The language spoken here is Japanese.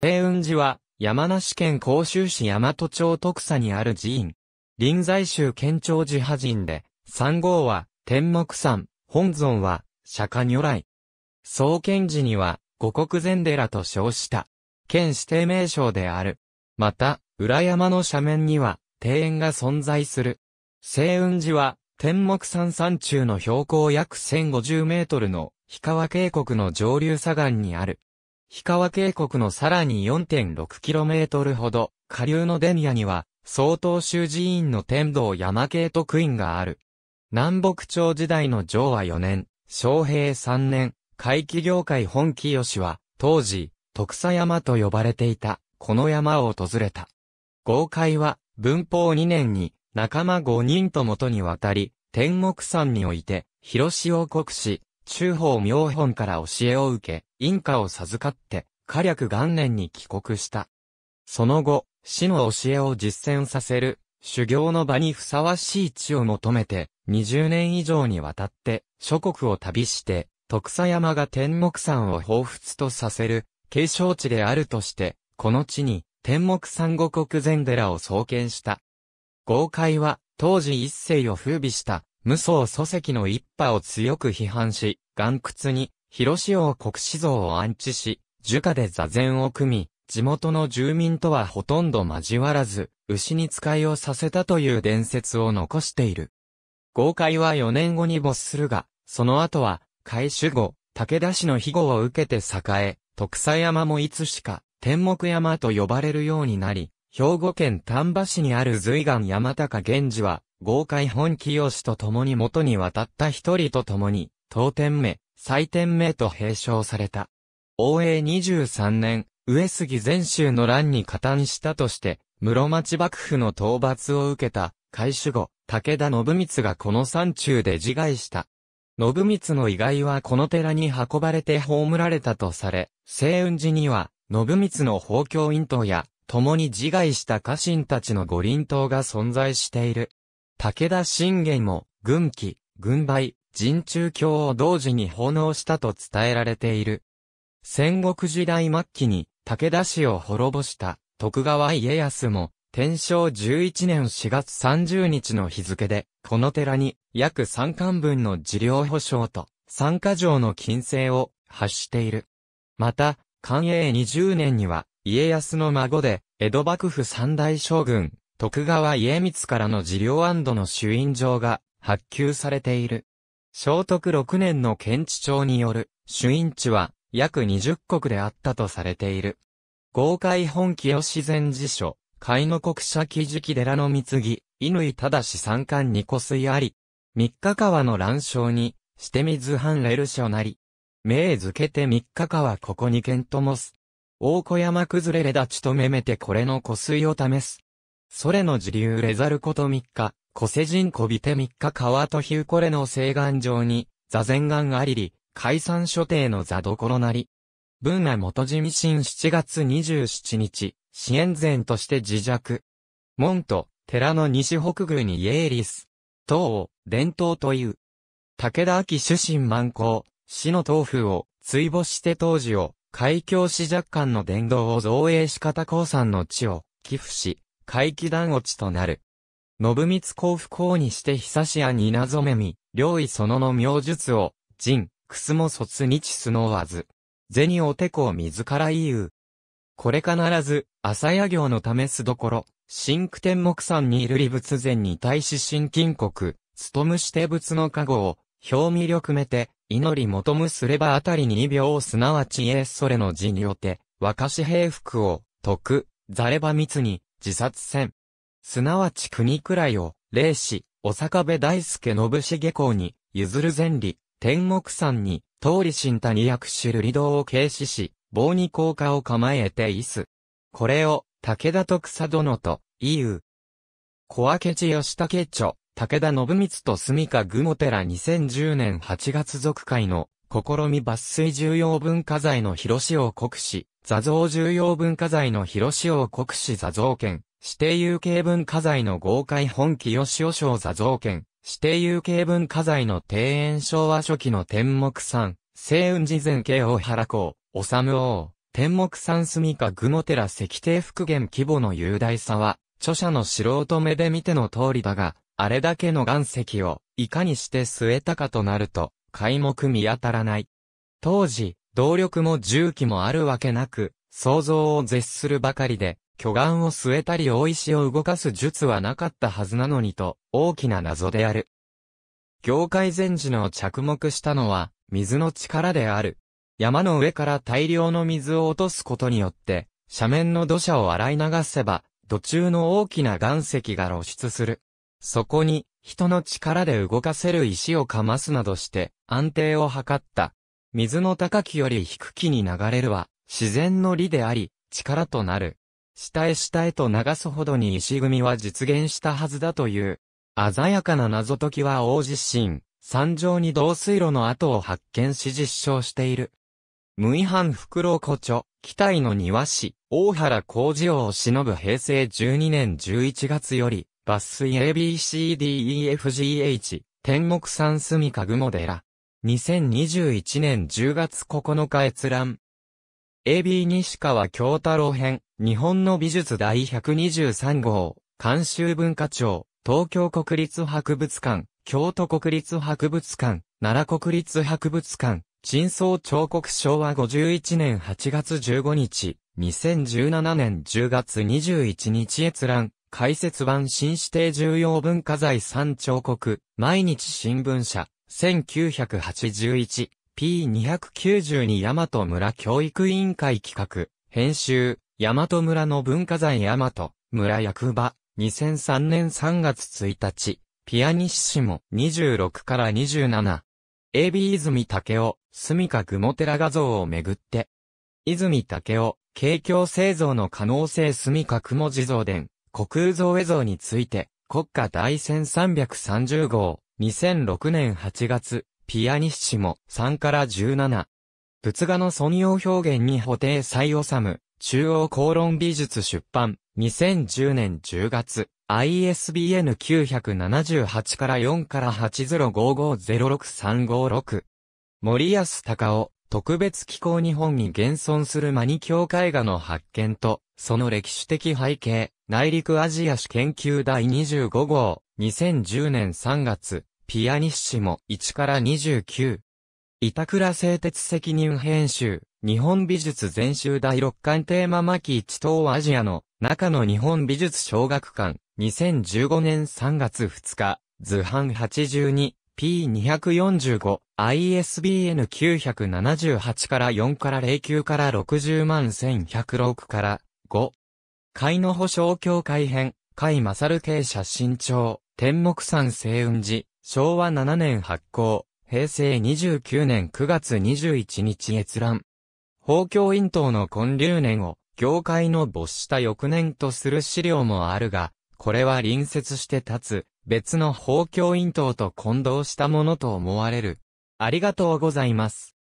平雲寺は、山梨県甲州市大和町徳佐にある寺院。臨済宗県庁寺派人で、三号は、天目山、本尊は、釈迦如来。創建寺には、五国禅寺と称した、県指定名称である。また、裏山の斜面には、庭園が存在する。清雲寺は、天目山山中の標高約1050メートルの、氷川渓谷の上流左岸にある。氷川渓谷のさらに 4.6km ほど、下流の伝アには、総統宗寺院の天道山系特院がある。南北朝時代の昭和4年、昭平3年、会期業界本木吉は、当時、徳佐山と呼ばれていた、この山を訪れた。豪快は、文法2年に、仲間5人と元に渡り、天目山において、広潮国史、中法妙本から教えを受け、因果を授かって、火略元年に帰国した。その後、死の教えを実践させる、修行の場にふさわしい地を求めて、20年以上にわたって、諸国を旅して、徳佐山が天目山を彷彿とさせる、継承地であるとして、この地に、天目山五国禅寺を創建した。豪快は、当時一世を風靡した、無双祖籍の一派を強く批判し、岩窟に、広志国志像を安置し、樹下で座禅を組み、地元の住民とはほとんど交わらず、牛に使いをさせたという伝説を残している。豪快は4年後に没するが、その後は、改守後、武田氏の庇護を受けて栄え、徳佐山もいつしか、天目山と呼ばれるようになり、兵庫県丹波市にある随岩山高源氏は、豪快本清と共に元に渡った一人と共に、当天目、祭典名と併称された。応永23年、上杉全州の乱に加担したとして、室町幕府の討伐を受けた、開守後、武田信光がこの山中で自害した。信光の遺骸はこの寺に運ばれて葬られたとされ、西雲寺には、信光の宝鏡院等や、共に自害した家臣たちの五輪島が存在している。武田信玄も、軍旗、軍配、人中教を同時に奉納したと伝えられている。戦国時代末期に武田氏を滅ぼした徳川家康も、天正11年4月30日の日付で、この寺に約3巻分の治療保障と参加条の金制を発している。また、寛永20年には、家康の孫で、江戸幕府三大将軍、徳川家光からの治療の主因状が発給されている。聖徳6年の検地庁による主因地は約20国であったとされている。豪快本清自然辞書、海の国社記事記寺の貢ぎ、乾ただし三冠二個水あり、三日川の乱章に、して水半レルショなり、名付けて三日川ここに剣ともす。大小山崩れれ立ちとめめてこれの湖水を試す。それの自流れざること三日、小世人こびて三日川とヒうこれの西岸上に、座禅岸ありり、解散所定の座所なり。文内元地味信7月27日、支援前として自弱。門と、寺の西北宮にイエーリス。等を、伝統という。武田明主神万行、死の豆腐を、追母して当時を、海峡市若干の伝道を造営し方鉱山の地を、寄付し、回帰団落ちとなる。信光公不公にして久しやになぞめみ、両意そのの妙術を、人、くすも卒日すのわず。銭おてこを自ら言う。これ必ず、朝夜行の試すどころ、真九天目山にいる理仏前に対し新金国、務むして仏の加護を、表味力めて、祈り求むすればあたりに異病をすなわちえそれの字によって、若し平服を、徳、ざれば密に、自殺せん。すなわち国くらいを、霊師、お坂部大輔信重公に、譲る前理、天国山に、通り新谷役種る離道を軽視し、棒に効果を構えていす。これを、武田徳佐殿と、言う。小明地義武著、武田信光と住処具も寺2010年8月続会の、試み抜粋重要文化財の広しを国史、座像重要文化財の広しを国史座像権、指定有形文化財の豪快本気吉尾章座造券、指定有形文化財の庭園昭和初期の天目山、西雲寺前慶大原う治王、天目山住家雲寺石庭復元規模の雄大さは、著者の素人目で見ての通りだが、あれだけの岩石を、いかにして据えたかとなると、皆目見当たらない。当時、動力も重機もあるわけなく、想像を絶するばかりで、巨岩を据えたり大石を動かす術はなかったはずなのにと、大きな謎である。業界禅師の着目したのは、水の力である。山の上から大量の水を落とすことによって、斜面の土砂を洗い流せば、土中の大きな岩石が露出する。そこに、人の力で動かせる石をかますなどして、安定を図った。水の高きより低きに流れるは、自然の理であり、力となる。下へ下へと流すほどに石組みは実現したはずだという。鮮やかな謎解きは大地震、山上に導水路の跡を発見し実証している。無違反袋古著、北井の庭師、大原工事王を忍ぶ平成12年11月より、抜粋 ABCDEFGH、天目山住か雲寺。2021年10月9日閲覧。AB 西川京太郎編。日本の美術第123号、監修文化庁、東京国立博物館、京都国立博物館、奈良国立博物館、陳相彫刻昭和51年8月15日、2017年10月21日閲覧、解説版新指定重要文化財3彫刻、毎日新聞社、1981、P292 大和村教育委員会企画、編集、大和村の文化財大和、村役場、2003年3月1日、ピアニッシモ、26から27。AB 泉武雄、住家雲寺画像をめぐって。泉武雄、景況製造の可能性住家雲地蔵伝、国空造絵像について、国家第1330号、2006年8月、ピアニッシモ、3から17。仏画の尊用表現に補定再治む、中央公論美術出版、2010年10月、ISBN 978から4から805506356。森安隆夫、特別機構日本に現存するマニ教会画の発見と、その歴史的背景、内陸アジア史研究第25号、2010年3月、ピアニッシモ1から29。板倉製鉄責任編集。日本美術全集第6巻テーマ巻一東アジアの中の日本美術小学館2015年3月2日図版 82P245 ISBN 978から4から09から60万1106から5海の保証協会編海勝経写真帳天目山星雲寺昭和7年発行平成29年9月21日閲覧法教院等の建立年を、業界の没した翌年とする資料もあるが、これは隣接して立つ、別の法教院等と混同したものと思われる。ありがとうございます。